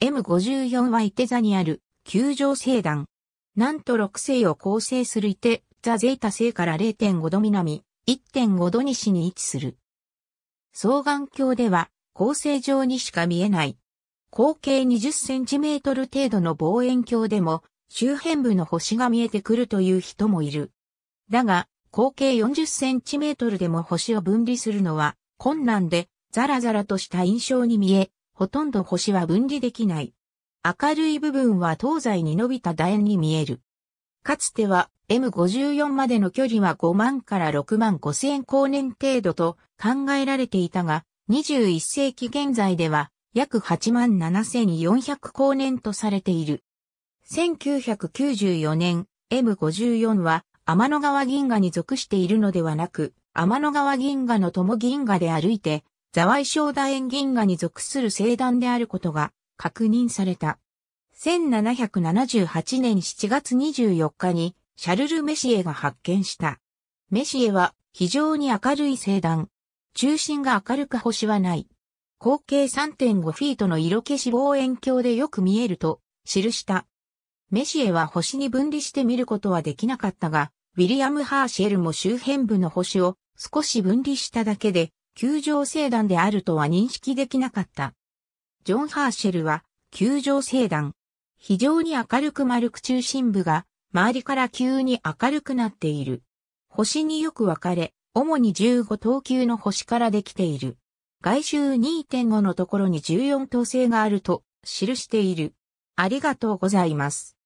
M54 は伊手座にある、球状星団。なんと6星を構成する伊手座ゼータ星から0.5度南、1.5度西に位置する。双眼鏡では、構成上にしか見えない。口径20センチメートル程度の望遠鏡でも、周辺部の星が見えてくるという人もいる。だが、口径40センチメートルでも星を分離するのは困難で、ザラザラとした印象に見え、ほとんど星は分離できない。明るい部分は東西に伸びた楕円に見える。かつては M54 までの距離は5万から6万5千光年程度と考えられていたが、21世紀現在では約8万7400光年とされている。1994年、M54 は天の川銀河に属しているのではなく、天の川銀河の友銀河で歩いてョーダ楕円銀河に属する星団であることが確認された。1778年7月24日にシャルル・メシエが発見した。メシエは非常に明るい星団。中心が明るく星はない。口径3.5フィートの色消し望遠鏡でよく見えると記した。メシエは星に分離して見ることはできなかったが、ウィリアム・ハーシェルも周辺部の星を少し分離しただけで球状星団であるとは認識できなかった。ジョン・ハーシェルは、球状星団。非常に明るく丸く中心部が、周りから急に明るくなっている。星によく分かれ、主に15等級の星からできている。外周2.5のところに14等星があると記している。ありがとうございます。